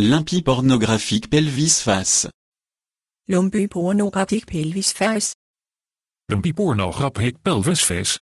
Limpie pornographique pelvis face. L'impie pornographique pelvis face. L'impie pornographique pelvis face.